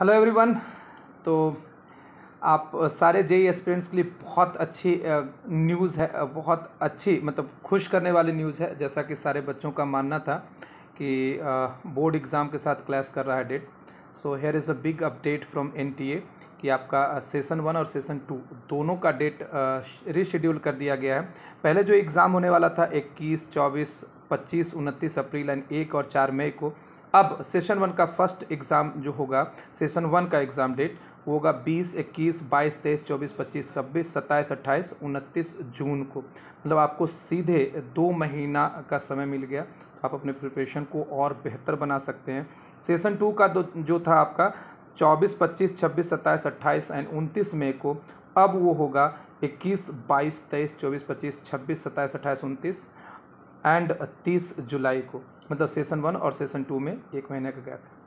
hello everyone तो आप सारे जेई एस्पिरेंट्स e के लिए बहुत अच्छी न्यूज़ है बहुत अच्छी मतलब खुश करने वाली न्यूज़ है जैसा कि सारे बच्चों का मानना था कि बोर्ड एग्ज़ाम के साथ क्लैश कर रहा है date so here is a big update from N कि आपका सेशन वन और सेशन टू दोनों का डेट रिशेड्यूल कर दिया गया है पहले जो एग्ज़ाम होने वाला था इक्कीस चौबीस पच्चीस उनतीस अप्रैल एंड एक और चार मई को अब सेशन वन का फर्स्ट एग्ज़ाम जो होगा सेशन वन का एग्ज़ाम डेट वो होगा बीस इक्कीस बाईस तेईस चौबीस पच्चीस छब्बीस सत्ताईस अट्ठाईस उनतीस जून को मतलब आपको सीधे दो महीना का समय मिल गया तो आप अपने प्रिपरेशन को और बेहतर बना सकते हैं सेशन टू का दो जो था आपका चौबीस पच्चीस छब्बीस सत्ताईस अट्ठाईस एंड उनतीस मई को अब वो होगा इक्कीस बाईस तेईस चौबीस पच्चीस छब्बीस सत्ताईस अट्ठाईस उनतीस एंड तीस जुलाई को मतलब सेशन वन और सेशन टू में एक महीने का गैप है